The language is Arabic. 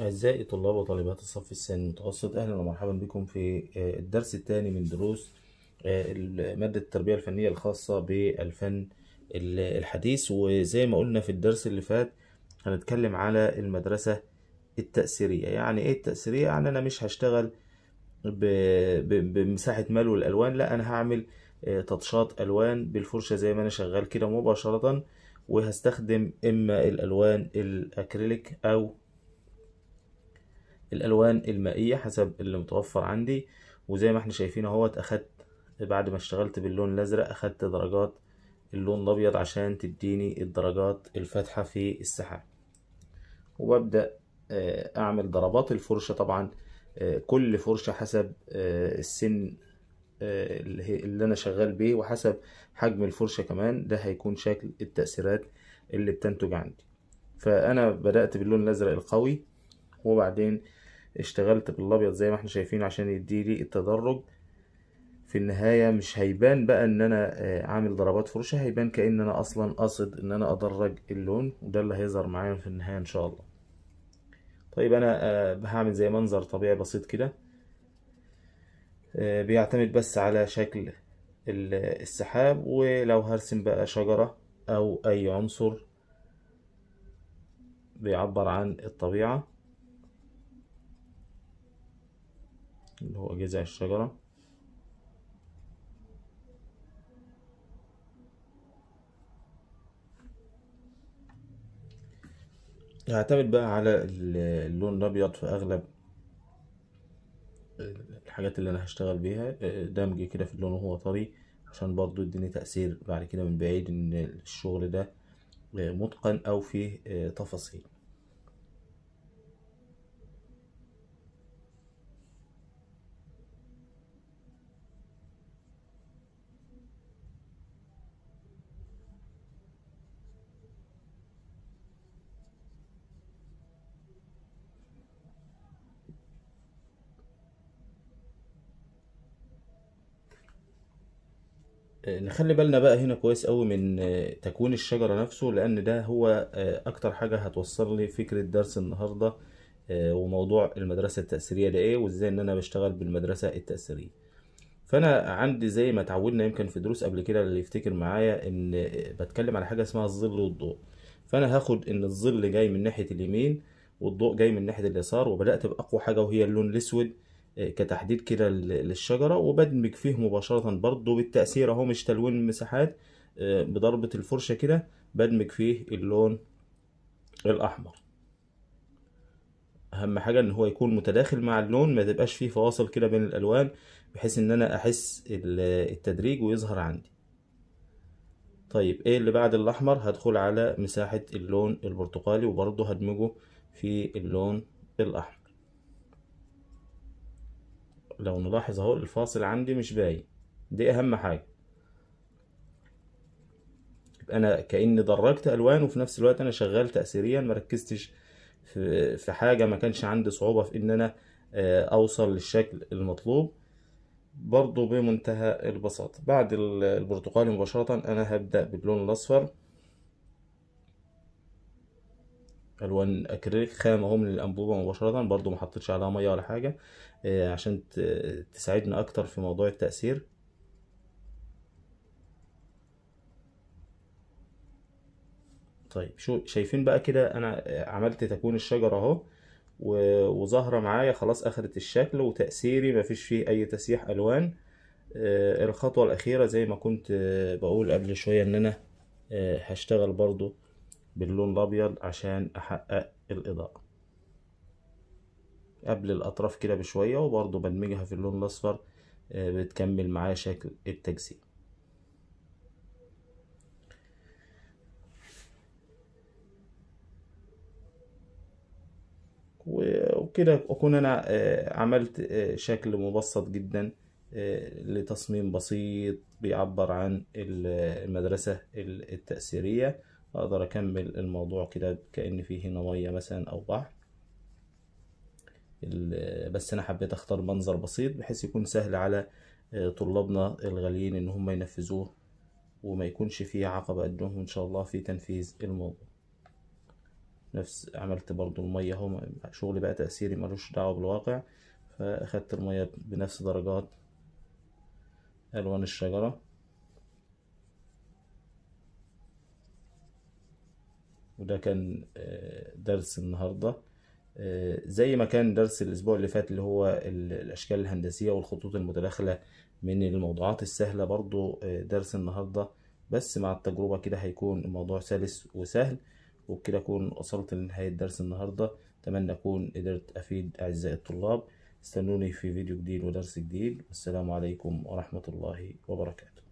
أعزائي طلاب وطالبات الصف الثاني المتوسط أهلا ومرحبا بكم في آه، الدرس الثاني من دروس آه، مادة التربية الفنية الخاصة بالفن الحديث وزي ما قلنا في الدرس اللي فات هنتكلم على المدرسة التأثيرية يعني إيه التأثيرية؟ يعني أنا مش هشتغل بمساحة مال الألوان لا أنا هعمل آه، تطشاط ألوان بالفرشة زي ما أنا شغال كده مباشرة وهستخدم إما الألوان الأكريليك أو الالوان المائيه حسب اللي متوفر عندي وزي ما احنا شايفين اهوت اخدت بعد ما اشتغلت باللون الازرق اخدت درجات اللون الابيض عشان تديني الدرجات الفاتحه في السحاب وببدا آه، اعمل ضربات الفرشه طبعا آه، كل فرشه حسب آه، السن اللي انا شغال بيه وحسب حجم الفرشه كمان ده هيكون شكل التاثيرات اللي بتنتج عندي فانا بدات باللون الازرق القوي وبعدين اشتغلت بالابيض زي ما احنا شايفين عشان لي التدرج في النهاية مش هيبان بقى ان انا آه، عامل ضربات فرشة هيبان كأن انا اصلا قاصد ان انا ادرج اللون وده اللي هيظهر معايا في النهاية ان شاء الله طيب انا آه، هعمل زي منظر طبيعي بسيط كده آه، بيعتمد بس على شكل السحاب ولو هرسم بقى شجرة او اي عنصر بيعبر عن الطبيعة اللي هو جذع الشجرة هعتمد بقى على اللون الأبيض في أغلب الحاجات اللي أنا هشتغل بيها دمج كده في اللون وهو طري عشان برضو يديني تأثير بعد كده من بعيد إن الشغل ده متقن أو فيه تفاصيل آه، نخلي بالنا بقى هنا كويس قوي من آه، تكوين الشجرة نفسه لأن ده هو آه، أكتر حاجة هتوصل لي فكرة درس النهاردة وموضوع المدرسة التأثيرية ده إيه وإزاي إن أنا بشتغل بالمدرسة التأثيرية فأنا عندي زي ما اتعودنا يمكن في دروس قبل كده اللي يفتكر معايا إن بتكلم على حاجة اسمها الظل والضوء فأنا هاخد إن الظل جاي من ناحية اليمين والضوء جاي من ناحية اليسار وبدأت بأقوى حاجة وهي اللون الأسود آه، كتحديد كده للشجرة وبدمج فيه مباشرة برضو بالتأثير اهو مش تلوين المساحات آه، بضربة الفرشة كده بدمج فيه اللون الأحمر أهم حاجة إن هو يكون متداخل مع اللون ما تبقاش فيه فواصل كده بين الألوان بحيث إن أنا أحس التدريج ويظهر عندي طيب إيه اللي بعد الأحمر هدخل على مساحة اللون البرتقالي وبرضه هدمجه في اللون الأحمر لو نلاحظ اهو الفاصل عندي مش باين دي اهم حاجة يبقى انا كأني درجت الوان وفي نفس الوقت انا شغال تأثيريا مركزتش في, في حاجة ما كانش عندي صعوبة في ان انا آه، اوصل للشكل المطلوب برضو بمنتهى البساطة بعد البرتقالي مباشرة انا هبدأ باللون الاصفر الوان اكريليك خام اهو من الانبوبه مباشره برضو ما حطيتش عليها ميه ولا حاجه آه، عشان تساعدنا اكتر في موضوع التاثير طيب شو شايفين بقى كده انا آه، عملت تكوين الشجره اهو وظاهره معايا خلاص اخدت الشكل وتاثيري مفيش فيه اي تسيح الوان آه، الخطوه الاخيره زي ما كنت بقول قبل شويه ان انا هشتغل برضو باللون الابيض عشان احقق الاضاءة قبل الاطراف كده بشوية وبرضو بدمجها في اللون الاصفر آه، بتكمل معايا شكل التجزئة وكده اكون انا آه، عملت آه، شكل مبسط جدا لتصميم بسيط بيعبر عن المدرسة التأثيرية اقدر اكمل الموضوع كده كأن فيه هنا مية مثلا او بحر بس انا حبيت اختار منظر بسيط بحيث يكون سهل على آه، طلابنا الغاليين ان هم ينفذوه وما يكونش فيه عقبة قدهم ان شاء الله في تنفيذ الموضوع نفس عملت برضو المية هو شغلي بقى تأثيري ملوش دعوة بالواقع فأخدت المية بنفس درجات ألوان الشجرة وده كان آه، درس النهارده آه، زي ما كان درس الاسبوع اللي فات اللي هو الاشكال الهندسيه والخطوط المتداخله من الموضوعات السهله برضو آه، درس النهارده بس مع التجربه كده هيكون الموضوع سلس وسهل وبكده اكون وصلت لنهايه درس النهارده اتمنى اكون قدرت افيد اعزائي الطلاب استنوني في فيديو جديد ودرس جديد والسلام عليكم ورحمه الله وبركاته